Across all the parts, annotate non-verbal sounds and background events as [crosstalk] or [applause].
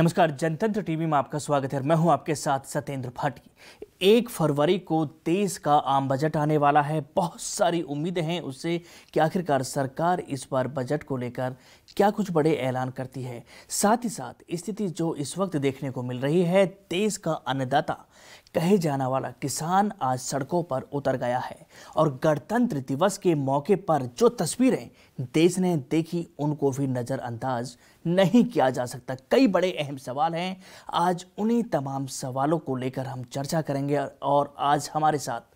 नमस्कार जनतंत्र टीवी में आपका स्वागत है मैं हूं आपके साथ सत्येंद्र भाटी एक फरवरी को देश का आम बजट आने वाला है बहुत सारी उम्मीदें हैं उससे कि आखिरकार सरकार इस बार बजट को लेकर क्या कुछ बड़े ऐलान करती है साथ ही साथ स्थिति जो इस वक्त देखने को मिल रही है देश का अन्नदाता कहे जाने वाला किसान आज सड़कों पर उतर गया है और गणतंत्र दिवस के मौके पर जो तस्वीरें देश ने देखी उनको भी नज़रअंदाज नहीं किया जा सकता कई बड़े अहम सवाल हैं आज उन्हीं तमाम सवालों को लेकर हम चर्चा करेंगे और आज हमारे साथ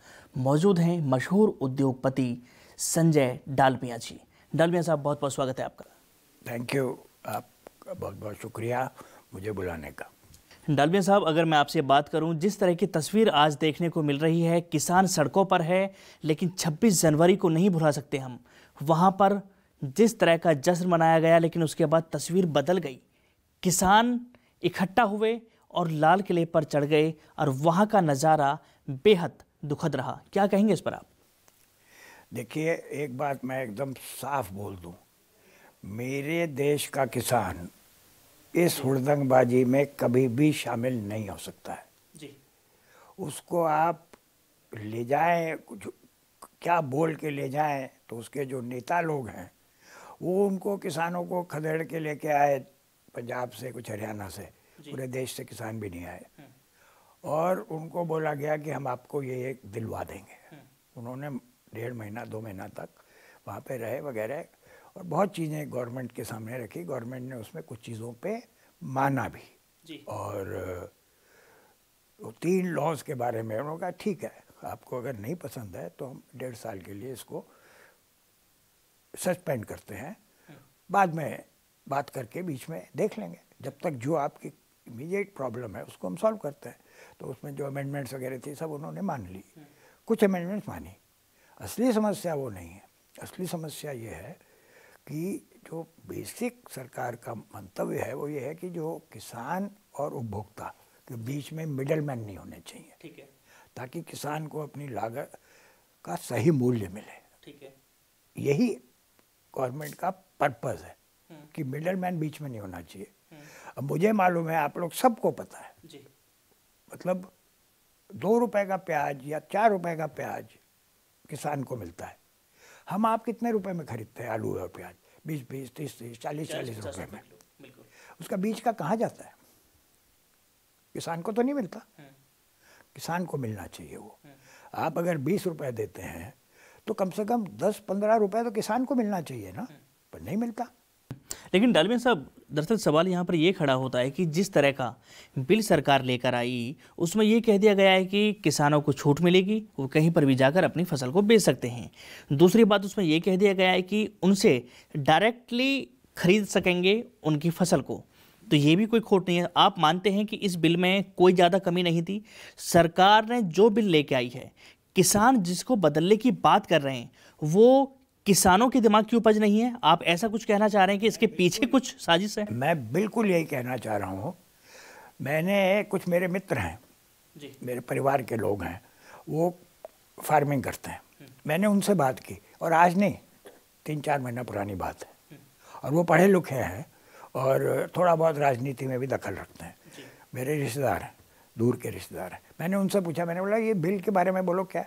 मौजूद हैं मशहूर उद्योगपति संजय डालमिया जी डालमिया साहब बहुत बहुत स्वागत है आपका थैंक यू आप बहुत बहुत शुक्रिया मुझे बुलाने का डालमिया साहब अगर मैं आपसे बात करूं जिस तरह की तस्वीर आज देखने को मिल रही है किसान सड़कों पर है लेकिन 26 जनवरी को नहीं भुला सकते हम वहां पर जिस तरह का जश्न मनाया गया लेकिन उसके बाद तस्वीर बदल गई किसान इकट्ठा हुए और लाल किले पर चढ़ गए और वहाँ का नज़ारा बेहद दुखद रहा क्या कहेंगे इस पर आप देखिए एक बात मैं एकदम साफ बोल दूँ मेरे देश का किसान इस हुड़दंगबाजी में कभी भी शामिल नहीं हो सकता है जी उसको आप ले जाएं कुछ क्या बोल के ले जाएं तो उसके जो नेता लोग हैं वो उनको किसानों को खदेड़ के लेके आए पंजाब से कुछ हरियाणा से पूरे देश से किसान भी नहीं आए हम्म। और उनको बोला गया कि हम आपको ये एक दिलवा देंगे हम्म। उन्होंने डेढ़ महीना दो महीना तक वहाँ पे रहे वगैरह और बहुत चीज़ें गवर्नमेंट के सामने रखी गवर्नमेंट ने उसमें कुछ चीज़ों पे माना भी जी। और तीन लॉज के बारे में उन्होंने कहा ठीक है आपको अगर नहीं पसंद है तो हम डेढ़ साल के लिए इसको सस्पेंड करते हैं हाँ। बाद में बात करके बीच में देख लेंगे जब तक जो आपकी इमीडिएट प्रॉब्लम है उसको हम सॉल्व करते हैं तो उसमें जो अमेंडमेंट्स वगैरह थे सब उन्होंने मान ली हाँ। कुछ अमेंडमेंट्स मानी असली समस्या वो नहीं है असली समस्या ये है कि जो बेसिक सरकार का मंतव्य है वो ये है कि जो किसान और उपभोक्ता के बीच में मिडल मैन नहीं होने चाहिए ठीक है ताकि किसान को अपनी लागत का सही मूल्य मिले ठीक है यही गवर्नमेंट का पर्पज़ है हम्म। कि मिडल मैन बीच में नहीं होना चाहिए हम्म। अब मुझे मालूम है आप लोग सबको पता है जी। मतलब दो रुपए का प्याज या चार रुपए का प्याज किसान को मिलता है हम आप कितने रुपए में खरीदते हैं आलू और प्याज बीस बीस तीस तीस चालीस चालीस रुपए में उसका बीज का कहाँ जाता है किसान को तो नहीं मिलता हाँ। किसान को मिलना चाहिए वो हाँ। आप अगर बीस रुपए देते हैं तो कम से कम दस पंद्रह रुपए तो किसान को मिलना चाहिए ना हाँ। पर नहीं मिलता लेकिन डालमिन साहब दरअसल सवाल यहाँ पर ये खड़ा होता है कि जिस तरह का बिल सरकार लेकर आई उसमें ये कह दिया गया है कि किसानों को छूट मिलेगी वो कहीं पर भी जाकर अपनी फसल को बेच सकते हैं दूसरी बात उसमें ये कह दिया गया है कि उनसे डायरेक्टली खरीद सकेंगे उनकी फसल को तो ये भी कोई खोट नहीं है आप मानते हैं कि इस बिल में कोई ज़्यादा कमी नहीं थी सरकार ने जो बिल लेके आई है किसान जिसको बदलने की बात कर रहे हैं वो किसानों के दिमाग की उपज नहीं है आप ऐसा कुछ कहना चाह रहे हैं कि इसके पीछे कुछ साजिश है मैं बिल्कुल यही कहना चाह रहा हूँ मैंने कुछ मेरे मित्र हैं जी मेरे परिवार के लोग हैं वो फार्मिंग करते हैं हम्म। मैंने उनसे बात की और आज नहीं तीन चार महीना पुरानी बात है हम्म। और वो पढ़े लिखे हैं और थोड़ा बहुत राजनीति में भी दखल रखते हैं मेरे रिश्तेदार हैं दूर के रिश्तेदार हैं मैंने उनसे पूछा मैंने बोला ये बिल के बारे में बोलो क्या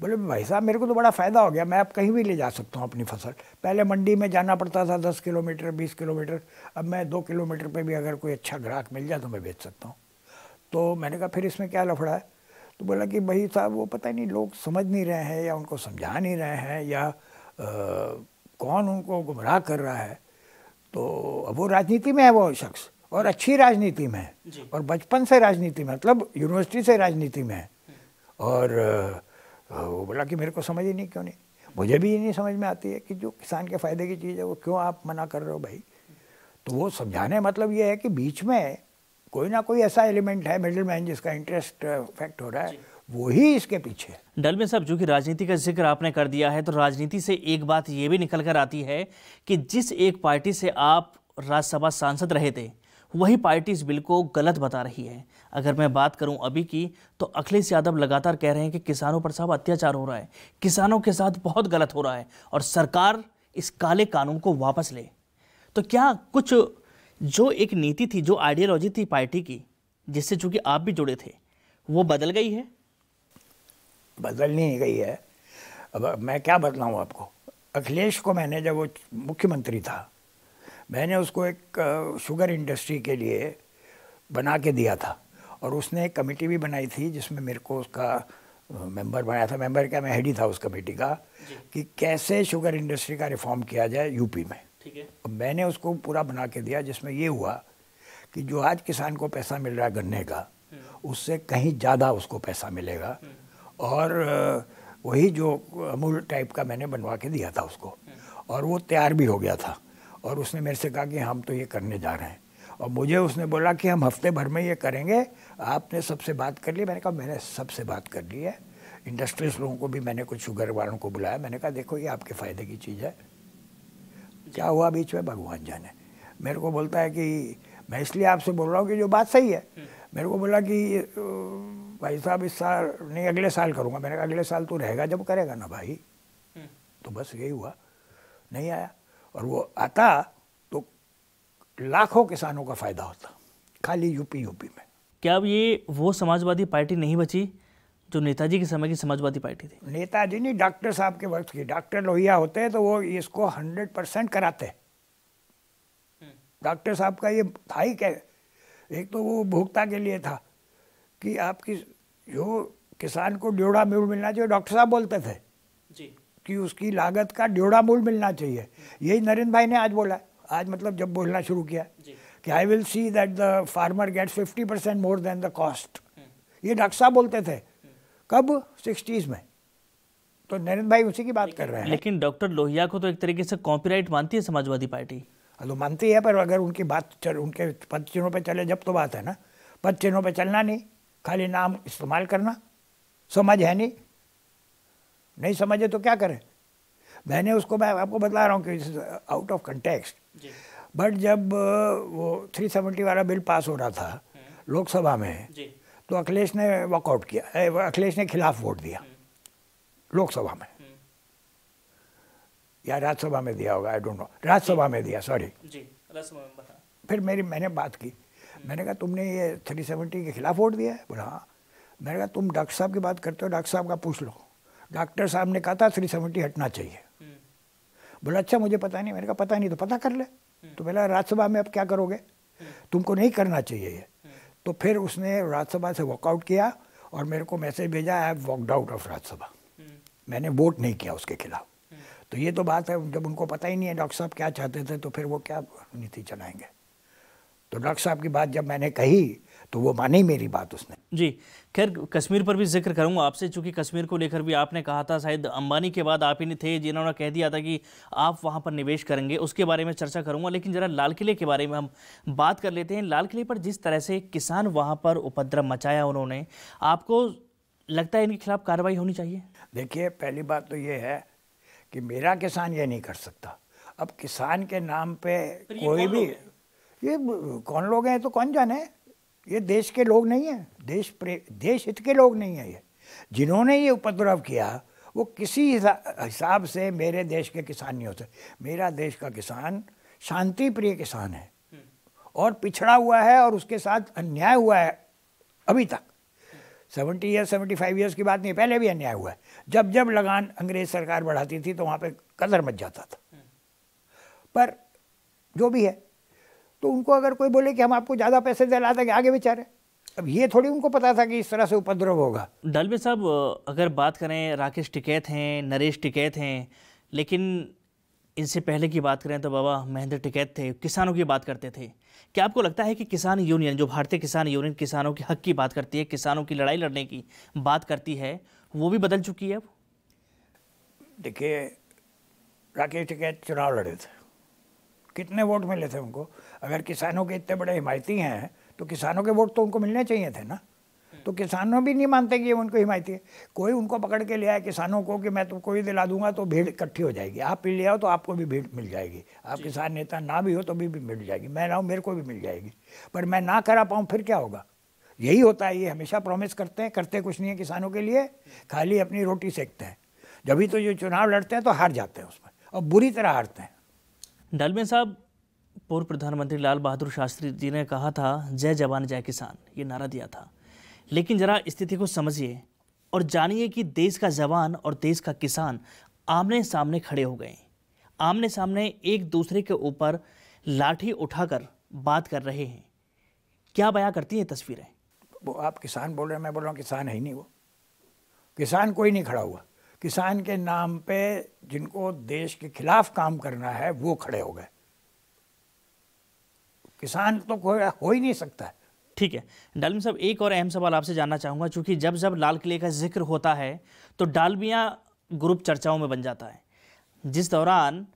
बोले भाई साहब मेरे को तो बड़ा फ़ायदा हो गया मैं अब कहीं भी ले जा सकता हूँ अपनी फसल पहले मंडी में जाना पड़ता था दस किलोमीटर बीस किलोमीटर अब मैं दो किलोमीटर पर भी अगर कोई अच्छा ग्राहक मिल जाए तो मैं बेच सकता हूँ तो मैंने कहा फिर इसमें क्या लफड़ा है तो बोला कि भाई साहब वो पता नहीं लोग समझ नहीं रहे हैं या उनको समझा नहीं रहे हैं या आ, कौन उनको गुमराह कर रहा है तो अब वो राजनीति में है वो शख्स और अच्छी राजनीति में है और बचपन से राजनीति में मतलब यूनिवर्सिटी से राजनीति में है और वो तो बोला कि मेरे को समझ ही नहीं क्यों नहीं मुझे भी ये नहीं समझ में आती है कि जो किसान के फ़ायदे की चीज़ है वो क्यों आप मना कर रहे हो भाई तो वो समझाने मतलब ये है कि बीच में कोई ना कोई ऐसा एलिमेंट है मिडिल मैन जिसका इंटरेस्ट इफेक्ट हो रहा है वो ही इसके पीछे डल में साहब चूंकि राजनीति का जिक्र आपने कर दिया है तो राजनीति से एक बात ये भी निकल कर आती है कि जिस एक पार्टी से आप राज्यसभा सांसद रहे थे वही पार्टी इस बिल को गलत बता रही है अगर मैं बात करूं अभी की तो अखिलेश यादव लगातार कह रहे हैं कि किसानों पर साहब अत्याचार हो रहा है किसानों के साथ बहुत गलत हो रहा है और सरकार इस काले कानून को वापस ले तो क्या कुछ जो एक नीति थी जो आइडियोलॉजी थी पार्टी की जिससे चूँकि आप भी जुड़े थे वो बदल गई है बदल नहीं गई है अब मैं क्या बदलाऊँ आपको अखिलेश को मैंने जब वो मुख्यमंत्री था मैंने उसको एक शुगर इंडस्ट्री के लिए बना के दिया था और उसने एक कमेटी भी बनाई थी जिसमें मेरे को उसका मेंबर बनाया था मेंबर क्या मैं हेड ही था उस कमेटी का कि कैसे शुगर इंडस्ट्री का रिफॉर्म किया जाए यूपी में ठीक है मैंने उसको पूरा बना के दिया जिसमें ये हुआ कि जो आज किसान को पैसा मिल रहा है गन्ने का हम्म। उससे कहीं ज़्यादा उसको पैसा मिलेगा हम्म। और वही जो अमूल टाइप का मैंने बनवा के दिया था उसको हम्म। और वो तैयार भी हो गया था और उसने मेरे से कहा कि हम तो ये करने जा रहे हैं और मुझे उसने बोला कि हम हफ्ते भर में ये करेंगे आपने सबसे बात कर ली मैंने कहा मैंने सबसे बात कर ली है इंडस्ट्रीज लोगों को भी मैंने कुछ शुगर वालों को बुलाया मैंने कहा देखो ये आपके फ़ायदे की चीज़ है क्या हुआ बीच में भगवान जाने मेरे को बोलता है कि मैं इसलिए आपसे बोल रहा हूँ कि जो बात सही है मेरे को बोला कि भाई साहब इस साल नहीं अगले साल करूँगा मैंने कहा अगले साल तू रहेगा जब करेगा ना भाई तो बस यही हुआ नहीं आया और वो आता तो लाखों किसानों का फ़ायदा होता खाली यूपी यूपी में क्या अब ये वो समाजवादी पार्टी नहीं बची जो नेताजी के समय की समाजवादी पार्टी थी नेताजी नहीं डॉक्टर साहब के वक्त की डॉक्टर लोहिया होते हैं तो वो इसको हंड्रेड परसेंट कराते डॉक्टर साहब का ये था ही क्या एक तो वो उपभोक्ता के लिए था कि आपकी जो किसान को ड्योड़ा मिल मिलना चाहिए डॉक्टर साहब बोलते थे जी कि उसकी लागत का ड्योड़ा मूल मिलना चाहिए यही नरेंद्र भाई ने आज बोला आज मतलब जब बोलना शुरू किया कि I will see that the farmer gets fifty percent more than the cost ये डॉक्टर साहब बोलते थे हम्म। कब सिक्सटीज़ में तो नरेंद्र भाई उसी की बात कर रहे हैं लेकिन डॉक्टर लोहिया को तो एक तरीके से कॉपीराइट मानती है समाजवादी पार्टी हलो मानती है पर अगर उनकी बात चल उनके पद चिन्हों पर चले जब तो बात है ना पद चिन्हों पर चलना नहीं खाली नाम इस्तेमाल करना समझ है नहीं नहीं समझे तो क्या करें मैंने उसको मैं आपको बता रहा हूँ कि आउट ऑफ कंटेक्स्ट बट जब वो थ्री सेवेंटी वाला बिल पास हो रहा था हम्म। लोकसभा में तो अखिलेश ने वॉकआउट किया अखिलेश ने खिलाफ वोट दिया हम्म। लोकसभा में हम्म। या राज्यसभा में दिया होगा आई डोंट नो राज्यसभा में दिया सॉरी फिर मेरी मैंने बात की मैंने कहा तुमने ये सेवेंटी के खिलाफ वोट दिया है बोला हाँ मैंने कहा तुम डॉक्टर साहब की बात करते हो डॉक्टर साहब का पूछ लो डॉक्टर साहब ने कहा था थ्री सेवेंटी हटना चाहिए हम्म। बोला अच्छा मुझे पता नहीं मैंने कहा पता नहीं तो पता कर ले हम्म। तो बोला राज्यसभा में अब क्या करोगे हम्म। तुमको नहीं करना चाहिए ये तो फिर उसने राज्यसभा से वॉकआउट किया और मेरे को मैसेज भेजा I have walked out of Rajya Sabha मैंने वोट नहीं किया उसके खिलाफ तो ये तो बात है जब उनको पता ही नहीं है डॉक्टर साहब क्या चाहते थे तो फिर वो क्या नीति चलाएंगे तो डॉक्टर साहब की बात जब मैंने कही तो वो माने मेरी बात उसने जी खैर कश्मीर पर भी जिक्र करूंगा आपसे चूंकि कश्मीर को लेकर भी आपने कहा था शायद अंबानी के बाद आप ही नहीं थे जिन्होंने कह दिया था कि आप वहां पर निवेश करेंगे उसके बारे में चर्चा करूंगा लेकिन ज़रा लाल किले के बारे में हम बात कर लेते हैं लाल किले पर जिस तरह से किसान वहाँ पर उपद्रव मचाया उन्होंने आपको लगता है इनके खिलाफ कार्रवाई होनी चाहिए देखिए पहली बात तो ये है कि मेरा किसान ये नहीं कर सकता अब किसान के नाम पे कोई भी ये कौन लोग हैं तो कौन जाने ये देश के लोग नहीं हैं देश प्रे देश हित के लोग नहीं हैं ये जिन्होंने ये उपद्रव किया वो किसी हिसाब से मेरे देश के किसान नहीं होते मेरा देश का किसान शांति प्रिय किसान है और पिछड़ा हुआ है और उसके साथ अन्याय हुआ है अभी तक seventy years seventy five years की बात नहीं पहले भी अन्याय हुआ है जब जब लगान अंग्रेज सरकार बढ़ाती थी तो वहाँ पे कदर मच जाता था पर जो भी है तो उनको अगर कोई बोले कि हम आपको ज़्यादा पैसे दिला देंगे आगे बेचारे अब ये थोड़ी उनको पता था कि इस तरह से उपद्रव होगा डलवे साहब अगर बात करें राकेश टिकैत हैं नरेश टिकैत हैं लेकिन इनसे पहले की बात करें तो बाबा महेंद्र टिकैत थे किसानों की बात करते थे क्या आपको लगता है कि किसान यूनियन जो भारतीय किसान यूनियन किसानों के हक की बात करती है किसानों की लड़ाई लड़ने की बात करती है वो भी बदल चुकी है अब देखिए राकेश टिकैत चुनाव लड़े थे कितने वोट मिले थे उनको अगर किसानों के इतने बड़े हिमायती हैं तो किसानों के वोट तो उनको मिलने चाहिए थे ना तो किसानों भी नहीं मानते कि ये उनको हिमायती है कोई उनको पकड़ के ले आए किसानों को कि मैं तुमको तो ही दिला दूंगा तो भीड़ इकट्ठी हो जाएगी आप ले आओ तो आपको भी भीड़ मिल जाएगी आप किसान नेता ना भी हो तो भी, भी मिल जाएगी मैं ना हूँ मेरे को भी मिल जाएगी पर मैं ना करा पाऊँ फिर क्या होगा यही होता है ये हमेशा प्रॉमिस करते हैं करते कुछ नहीं है किसानों के लिए खाली अपनी रोटी सेकते हैं जब भी तो ये चुनाव लड़ते हैं तो हार जाते हैं उसमें और बुरी तरह हारते हैं डलमे साहब पूर्व प्रधानमंत्री लाल बहादुर शास्त्री जी ने कहा था जय जवान जय किसान ये नारा दिया था लेकिन ज़रा स्थिति को समझिए और जानिए कि देश का जवान और देश का किसान आमने सामने खड़े हो गए आमने सामने एक दूसरे के ऊपर लाठी उठाकर बात कर रहे हैं क्या बयां करती हैं तस्वीरें वो आप किसान बोल रहे हैं मैं बोल रहा हूँ किसान है ही नहीं वो किसान कोई नहीं खड़ा हुआ किसान के नाम पे जिनको देश के खिलाफ काम करना है वो खड़े हो गए किसान तो हो ही नहीं सकता ठीक है डालमिया साहब एक और अहम सवाल आपसे जानना चाहूँगा चूँकि जब जब लाल किले का जिक्र होता है तो डालमिया ग्रुप चर्चाओं में बन जाता है जिस दौरान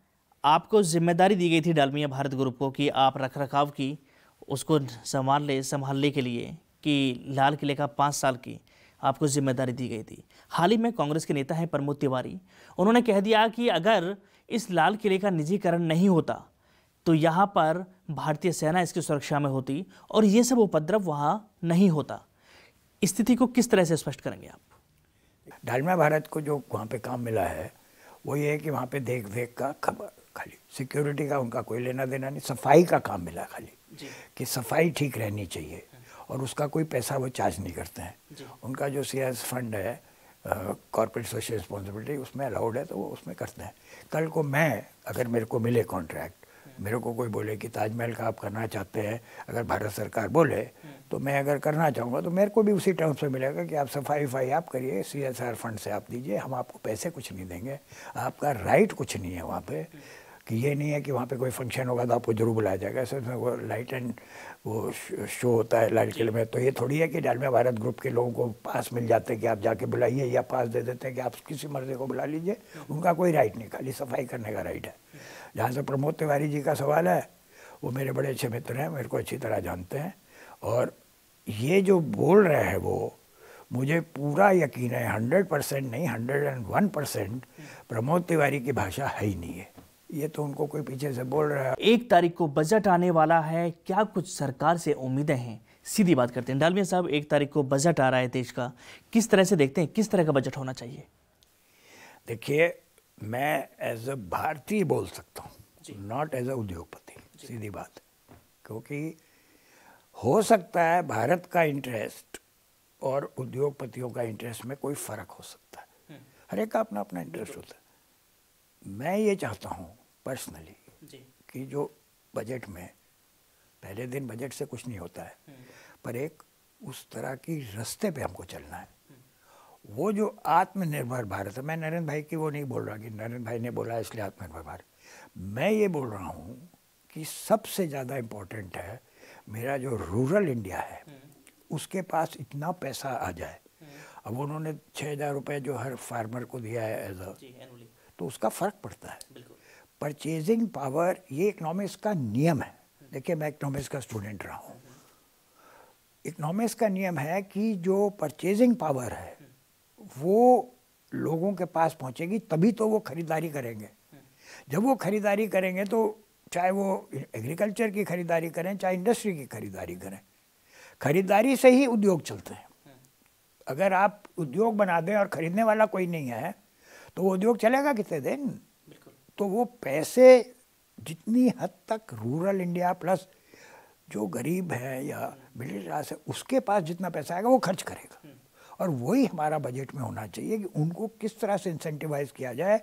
आपको जिम्मेदारी दी गई थी डालमिया भारत ग्रुप को कि आप रख रखाव की उसको संभाल ले संभालने के लिए कि लाल किले का पाँच साल की आपको जिम्मेदारी दी गई थी हाल ही में कांग्रेस के नेता हैं प्रमोद तिवारी उन्होंने कह दिया कि अगर इस लाल किले का निजीकरण नहीं होता तो यहाँ पर भारतीय सेना इसकी सुरक्षा में होती और ये सब उपद्रव वहाँ नहीं होता स्थिति को किस तरह से स्पष्ट करेंगे आप ढालमा भारत को जो वहाँ पे काम मिला है वो ये है कि वहाँ पे देख देख का खबर खाली सिक्योरिटी का उनका कोई लेना देना नहीं सफाई का काम मिला खाली कि सफाई ठीक रहनी चाहिए और उसका कोई पैसा वो चार्ज नहीं करते हैं उनका जो सी फंड है कॉरपोरेट सोशल रिस्पॉन्सिबिलिटी उसमें अलाउड है तो वो उसमें करते हैं कल को मैं अगर मेरे को मिले कॉन्ट्रैक्ट मेरे को कोई बोले कि ताजमहल का आप करना चाहते हैं अगर भारत सरकार बोले तो मैं अगर करना चाहूँगा तो मेरे को भी उसी टर्म्स में मिलेगा कि आप सफाई वफाई आप करिए सी एस आर फंड से आप दीजिए हम आपको पैसे कुछ नहीं देंगे आपका राइट कुछ नहीं है वहाँ पर कि ये नहीं है कि वहाँ पे कोई फंक्शन होगा तो आपको जरूर बुलाया जाएगा ऐसे में वो लाइट एंड वो शो होता है लाल किले में तो ये थोड़ी है कि डालमिया भारत ग्रुप के लोगों को पास मिल जाते हैं कि आप जाके बुलाइए या पास दे देते हैं कि आप किसी मर्जी को बुला लीजिए उनका कोई राइट नहीं खाली सफाई करने का राइट है जहाँ से प्रमोद तिवारी जी का सवाल है वो मेरे बड़े अच्छे मित्र हैं मेरे को अच्छी तरह जानते हैं और ये जो बोल रहे हैं वो मुझे पूरा यकीन है हंड्रेड परसेंट नहीं hundred and one percent Pramod Tiwari की भाषा है ही नहीं है ये तो उनको कोई पीछे से बोल रहा है एक तारीख को बजट आने वाला है क्या कुछ सरकार से उम्मीदें हैं सीधी बात करते हैं डालमिया साहब एक तारीख को बजट आ रहा है देश का किस तरह से देखते हैं किस तरह का बजट होना चाहिए देखिए मैं एज अ भारतीय बोल सकता हूँ नॉट एज अ उद्योगपति सीधी बात क्योंकि हो सकता है भारत का इंटरेस्ट और उद्योगपतियों का इंटरेस्ट में कोई फ़र्क हो सकता है हम्म। हर एक का अपना अपना इंटरेस्ट होता है मैं ये चाहता हूँ पर्सनली कि जो बजट में पहले दिन बजट से कुछ नहीं होता है हम्म। पर एक उस तरह की रास्ते पे हमको चलना है हम्म। वो जो आत्मनिर्भर भारत है मैं नरेंद्र भाई की वो नहीं बोल रहा कि नरेंद्र भाई ने बोला इसलिए आत्मनिर्भर भारत मैं ये बोल रहा हूँ कि सबसे ज़्यादा इम्पोर्टेंट है मेरा जो रूरल इंडिया है हम्म। उसके पास इतना पैसा आ जाए अब उन्होंने छः हज़ार रुपये जो हर फार्मर को दिया है एज अ तो उसका फ़र्क पड़ता है परचेजिंग पावर ये इकोनॉमिक्स का नियम है देखिए मैं इकनॉमिक्स का स्टूडेंट रहा हूँ इकोनॉमिक्स का नियम है कि जो परचेजिंग पावर है वो लोगों के पास पहुँचेगी तभी तो वो ख़रीदारी करेंगे जब वो ख़रीदारी करेंगे तो चाहे वो एग्रीकल्चर की ख़रीदारी करें चाहे इंडस्ट्री की ख़रीदारी करें ख़रीदारी से ही उद्योग चलते हैं अगर आप उद्योग बना दें और ख़रीदने वाला कोई नहीं है तो वो उद्योग चलेगा कितने दिन तो वो पैसे जितनी हद तक रूरल इंडिया प्लस जो गरीब है या मिडिल क्लास है उसके पास जितना पैसा आएगा वो खर्च करेगा हम्म। और वही हमारा बजट में होना चाहिए कि उनको किस तरह से इंसेंटिवाइज किया जाए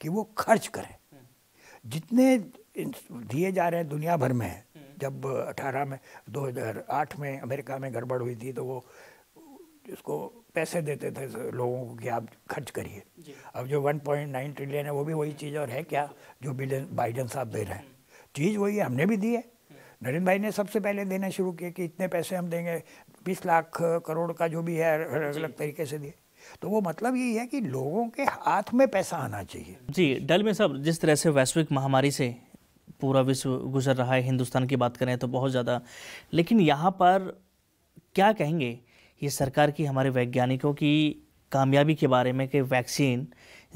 कि वो खर्च करें हम्म। जितने दिए जा रहे हैं दुनिया भर में हम्म। जब 18 में 2008 में अमेरिका में गड़बड़ हुई थी तो वो जिसको पैसे देते थे लोगों को कि आप खर्च करिए अब जो 1.9 ट्रिलियन है वो भी वही चीज़ और है क्या जो बिलियन बाइडन साहब दे रहे हैं चीज़ वही है हमने भी दी है नरेंद्र भाई ने सबसे पहले देना शुरू किया कि इतने पैसे हम देंगे बीस लाख करोड़ का जो भी है अलग अलग तरीके से दिए तो वो मतलब यही है कि लोगों के हाथ में पैसा आना चाहिए जी डल में सब जिस तरह से वैश्विक महामारी से पूरा विश्व गुजर रहा है हिंदुस्तान की बात करें तो बहुत ज़्यादा लेकिन यहाँ पर क्या कहेंगे ये सरकार की हमारे वैज्ञानिकों की कामयाबी के बारे में कि वैक्सीन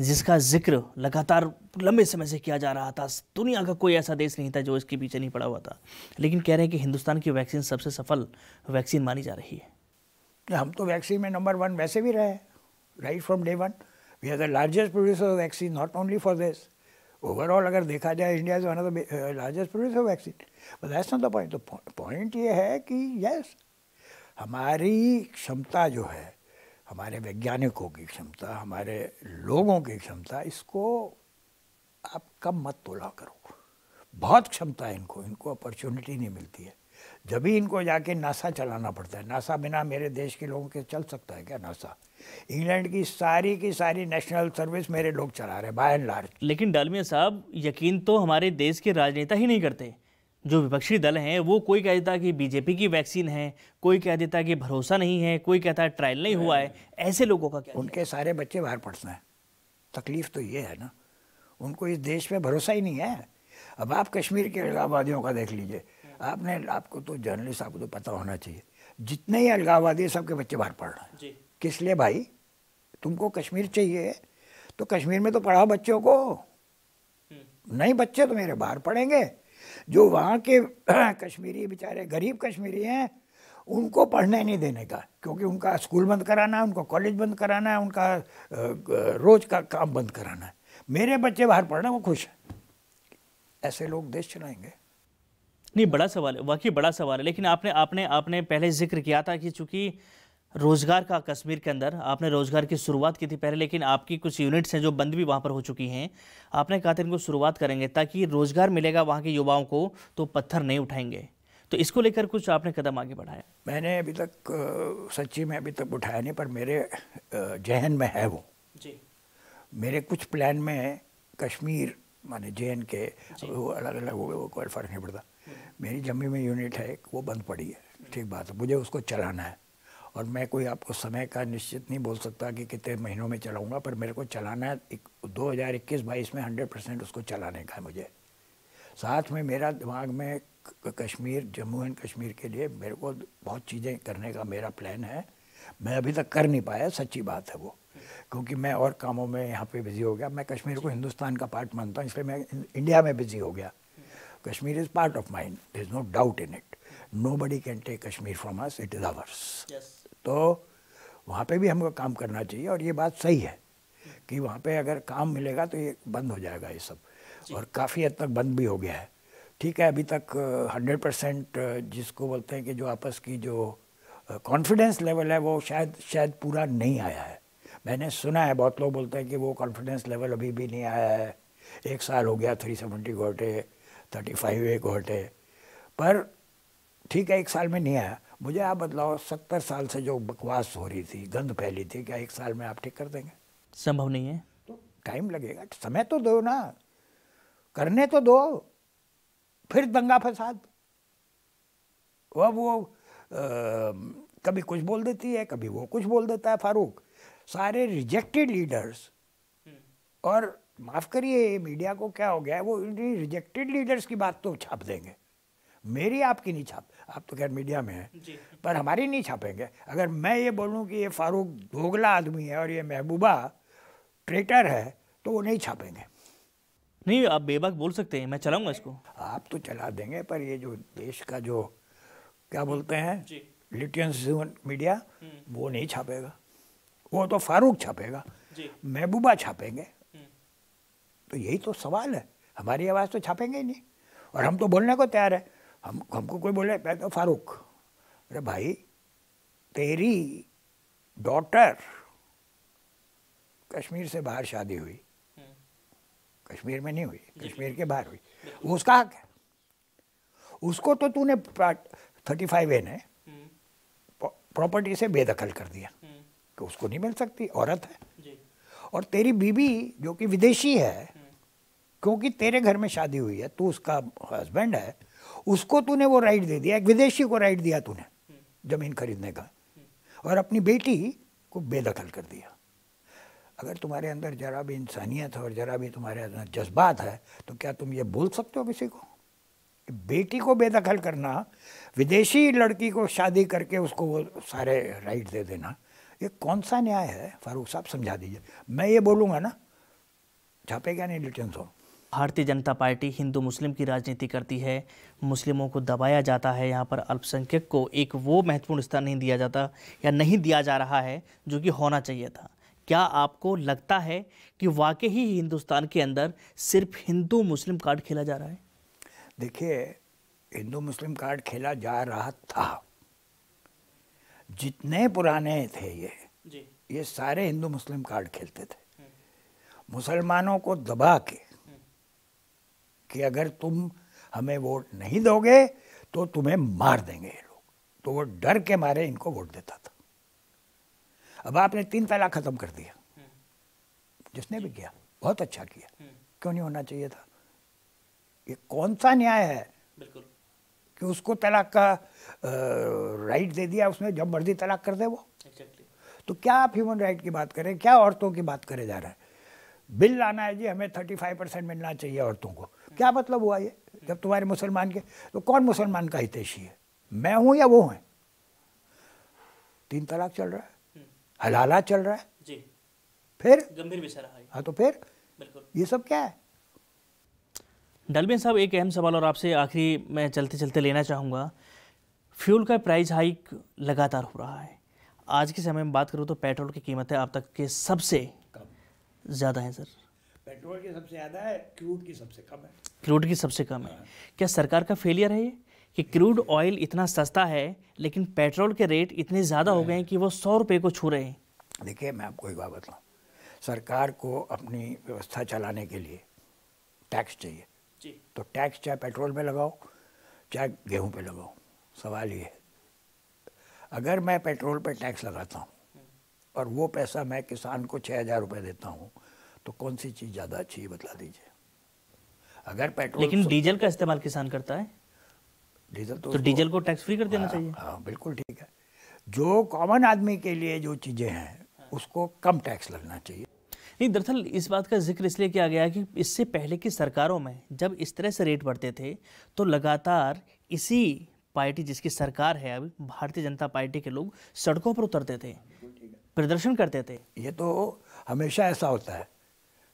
जिसका जिक्र लगातार लंबे समय से किया जा रहा था दुनिया का कोई ऐसा देश नहीं था जो इसके पीछे नहीं पड़ा हुआ था लेकिन कह रहे हैं कि हिंदुस्तान की वैक्सीन सबसे सफल वैक्सीन मानी जा रही है हम तो वैक्सीन में नंबर वन वैसे भी रहे right from day one we are the largest producer of vaccine not only for this overall अगर देखा जाए India is one of the largest producer of vaccine but that's not the point point ये है कि yes yes, हमारी क्षमता जो है हमारे वैज्ञानिकों की क्षमता हमारे लोगों की क्षमता इसको आप कम मत तोला करो बहुत क्षमता है इनको इनको अपॉर्चुनिटी नहीं मिलती है जब भी इनको जाके नासा चलाना पड़ता है नासा बिना मेरे देश के लोगों के चल सकता है क्या नासा इंग्लैंड की सारी की सारी नेशनल सर्विस मेरे लोग चला रहे हैं बाय एंड लार्ज लेकिन डालमिया साहब यकीन तो हमारे देश के राजनेता ही नहीं करते जो विपक्षी दल हैं वो कोई कह देता कि बीजेपी की वैक्सीन है कोई कह देता कि भरोसा नहीं है कोई कहता है ट्रायल नहीं हुआ है ऐसे लोगों का क्या उनके सारे बच्चे बाहर पढ़ना है तकलीफ तो ये है ना उनको इस देश में भरोसा ही नहीं है अब आप कश्मीर के अलगावादियों का देख लीजिए आपने आपको तो जर्नलिस्ट आपको तो पता होना चाहिए जितने ही अलगावादी सबके बच्चे बाहर पढ़ रहे हैं किस लिए भाई तुमको कश्मीर चाहिए तो कश्मीर में तो पढ़ाओ बच्चों को हम्म। नहीं बच्चे तो मेरे बाहर पढ़ेंगे जो वहाँ के [clears throat] कश्मीरी बेचारे गरीब कश्मीरी हैं उनको पढ़ने नहीं देने का क्योंकि उनका स्कूल बंद कराना है उनको कॉलेज बंद कराना है उनका रोज का काम बंद कराना है मेरे बच्चे बाहर पढ़ रहे हैं वो खुश हैं ऐसे लोग देश चलाएंगे नहीं बड़ा सवाल है वाकई बड़ा सवाल है लेकिन आपने आपने आपने पहले जिक्र किया था कि चूंकि रोज़गार का कश्मीर के अंदर आपने रोज़गार की शुरुआत की थी पहले लेकिन आपकी कुछ यूनिट्स हैं जो बंद भी वहाँ पर हो चुकी हैं आपने कहा था इनको शुरुआत करेंगे ताकि रोज़गार मिलेगा वहाँ के युवाओं को तो पत्थर नहीं उठाएंगे तो इसको लेकर कुछ आपने कदम आगे बढ़ाया मैंने अभी तक सच्ची में अभी तक उठाया नहीं पर मेरे जहन में है वो जी मेरे कुछ प्लान में है कश्मीर माने जे एन के वो अलग अलग हो गए वो कोई फ़र्क नहीं पड़ता मेरी जम्मी में यूनिट है वो बंद पड़ी है ठीक बात है मुझे उसको चलाना है और मैं कोई आपको समय का निश्चित नहीं बोल सकता कि कितने महीनों में चलाऊँगा पर मेरे को चलाना है दो हज़ार इक्कीस बाईस में हंड्रेड परसेंट उसको चलाने का है मुझे साथ में मेरा दिमाग में कश्मीर जम्मू एंड कश्मीर के लिए मेरे को बहुत चीज़ें करने का मेरा प्लान है मैं अभी तक कर नहीं पाया सच्ची बात है वो क्योंकि मैं और कामों में यहाँ पे बिज़ी हो गया मैं कश्मीर को हिंदुस्तान का पार्ट मानता हूँ इसलिए मैं इंडिया में बिज़ी हो गया Kashmir is part of mind there is no doubt in it nobody can take Kashmir from us it is ours तो वहाँ पे भी हमको काम करना चाहिए और ये बात सही है कि वहाँ पे अगर काम मिलेगा तो ये बंद हो जाएगा ये सब और काफ़ी हद तक बंद भी हो गया है ठीक है अभी तक हंड्रेड परसेंट जिसको बोलते हैं कि जो आपस की जो कॉन्फिडेंस लेवल है वो शायद शायद पूरा नहीं आया है मैंने सुना है बहुत लोग बोलते हैं कि वो कॉन्फिडेंस लेवल अभी भी नहीं आया है एक साल हो गया थ्री सेवेंटी को हटे थर्टी फाइव ए को हटे पर ठीक है एक साल में नहीं आया मुझे आप बताओ सत्तर साल से जो बकवास हो रही थी गंध फैली थी क्या एक साल में आप ठीक कर देंगे संभव नहीं है तो टाइम लगेगा समय तो दो ना करने तो दो फिर दंगा फसाद वह वो आ, कभी कुछ बोल देती है कभी वो कुछ बोल देता है फारूक सारे रिजेक्टेड लीडर्स और माफ़ करिए मीडिया को क्या हो गया है वो रिजेक्टेड लीडर्स की बात तो छाप देंगे मेरी आपकी नहीं छाप आप तो खैर मीडिया में हैं पर हमारी नहीं छापेंगे अगर मैं ये बोलूँ कि ये फारूक धोगला आदमी है और ये महबूबा ट्रेटर है तो वो नहीं छापेंगे नहीं आप बेबाक बोल सकते हैं मैं चलाऊंगा इसको आप तो चला देंगे पर ये जो देश का जो क्या बोलते हैं लिटियंस मीडिया हम्म। वो नहीं छापेगा वो तो फारूक छापेगा महबूबा छापेंगे हम्म। तो यही तो सवाल है हमारी आवाज़ तो छापेंगे ही नहीं और हम तो बोलने को तैयार है हम हमको कोई बोले तो फारूक अरे भाई तेरी डॉटर कश्मीर से बाहर शादी हुई हम्म। कश्मीर में नहीं हुई कश्मीर के बाहर हुई वो उसका हक है उसको तो तूने थर्टी फाइव एन है प्रॉपर्टी से बेदखल कर दिया हम्म। कि उसको नहीं मिल सकती औरत है और तेरी बीबी जो कि विदेशी है हम्म। क्योंकि तेरे घर में शादी हुई है तू उसका हस्बैंड है उसको तूने वो राइट दे दिया एक विदेशी को राइट दिया तूने ज़मीन खरीदने का और अपनी बेटी को बेदखल कर दिया अगर तुम्हारे अंदर ज़रा भी इंसानियत है और ज़रा भी तुम्हारे अंदर जज्बात है तो क्या तुम ये बोल सकते हो किसी को कि बेटी को बेदखल करना विदेशी लड़की को शादी करके उसको वो सारे राइट दे देना ये कौन सा न्याय है फारूक साहब समझा दीजिए मैं ये बोलूँगा ना क्या नहीं लिटेंस हो भारतीय जनता पार्टी हिंदू मुस्लिम की राजनीति करती है मुस्लिमों को दबाया जाता है यहाँ पर अल्पसंख्यक को एक वो महत्वपूर्ण स्थान नहीं दिया जाता या नहीं दिया जा रहा है जो कि होना चाहिए था क्या आपको लगता है कि वाकई ही हिंदुस्तान के अंदर सिर्फ हिंदू मुस्लिम कार्ड खेला जा रहा है देखिए हिंदू मुस्लिम कार्ड खेला जा रहा था जितने पुराने थे ये जी। ये सारे हिंदू मुस्लिम कार्ड खेलते थे हम्म। मुसलमानों को दबा के कि अगर तुम हमें वोट नहीं दोगे तो तुम्हें मार देंगे ये लोग तो वो डर के मारे इनको वोट देता था अब आपने तीन तलाक ख़त्म कर दिया जिसने भी किया बहुत अच्छा किया क्यों नहीं होना चाहिए था ये कौन सा न्याय है बिल्कुल कि उसको तलाक का राइट दे दिया उसने जब मर्जी तलाक कर दे वो exactly. तो क्या आप ह्यूमन राइट की बात करें क्या औरतों की बात करे जा रहा है बिल लाना है जी हमें थर्टी फाइव परसेंट मिलना चाहिए औरतों को क्या मतलब हुआ ये जब तुम्हारे मुसलमान के तो कौन मुसलमान का हितेशी है मैं हूँ या वो हैं तीन तलाक चल रहा है हम्म। हलाला चल रहा है जी फिर गंभीर विषय रहा हाँ तो फिर ये सब क्या है डलबिन साहब एक अहम सवाल और आपसे आखिरी मैं चलते चलते लेना चाहूँगा फ्यूल का प्राइस हाइक लगातार हो रहा है आज के समय में बात करूँ तो पेट्रोल की कीमतें अब तक के सबसे ज़्यादा है सर पेट्रोल की सबसे ज़्यादा है क्रूड की सबसे कम है क्रूड की सबसे कम है हाँ। क्या सरकार का फेलियर है ये कि क्रूड ऑयल इतना सस्ता है लेकिन पेट्रोल के रेट इतने ज़्यादा हो गए हैं कि वो सौ रुपये को छू रहे हैं देखिए मैं आपको एक बात बताऊँ सरकार को अपनी व्यवस्था चलाने के लिए टैक्स चाहिए जी। तो टैक्स चाहे पेट्रोल पे लगाओ चाहे गेहूं पे लगाओ सवाल ये है अगर मैं पेट्रोल पे टैक्स लगाता हूँ और वो पैसा मैं किसान को छः हज़ार रुपये देता हूँ तो कौन सी चीज़ ज़्यादा अच्छी है बता दीजिए अगर पेट्रोल लेकिन डीजल का इस्तेमाल किसान करता है डीजल तो, तो डीजल को टैक्स फ्री कर देना हाँ, चाहिए हाँ बिल्कुल ठीक है जो कॉमन आदमी के लिए जो चीज़ें हैं उसको कम टैक्स लगना चाहिए नहीं दरअसल इस बात का जिक्र इसलिए किया गया कि इससे पहले की सरकारों में जब इस तरह से रेट बढ़ते थे तो लगातार इसी पार्टी जिसकी सरकार है अभी भारतीय जनता पार्टी के लोग सड़कों पर उतरते थे प्रदर्शन करते थे ये तो हमेशा ऐसा होता है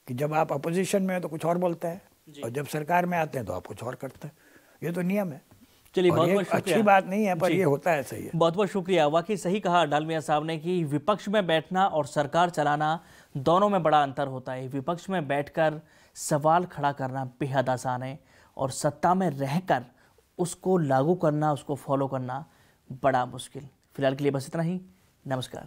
कि जब आप अपोजिशन में हैं तो कुछ और बोलते हैं और जब सरकार में आते हैं तो आप कुछ और करते हैं ये तो नियम है चलिए बहुत बहुत अच्छी बात नहीं है पर ये होता है सही है बहुत बहुत शुक्रिया वाकई सही कहा डालमिया साहब ने कि विपक्ष में बैठना और सरकार चलाना दोनों में बड़ा अंतर होता है विपक्ष में बैठकर सवाल खड़ा करना बेहद आसान है और सत्ता में रहकर उसको लागू करना उसको फॉलो करना बड़ा मुश्किल फिलहाल के लिए बस इतना ही नमस्कार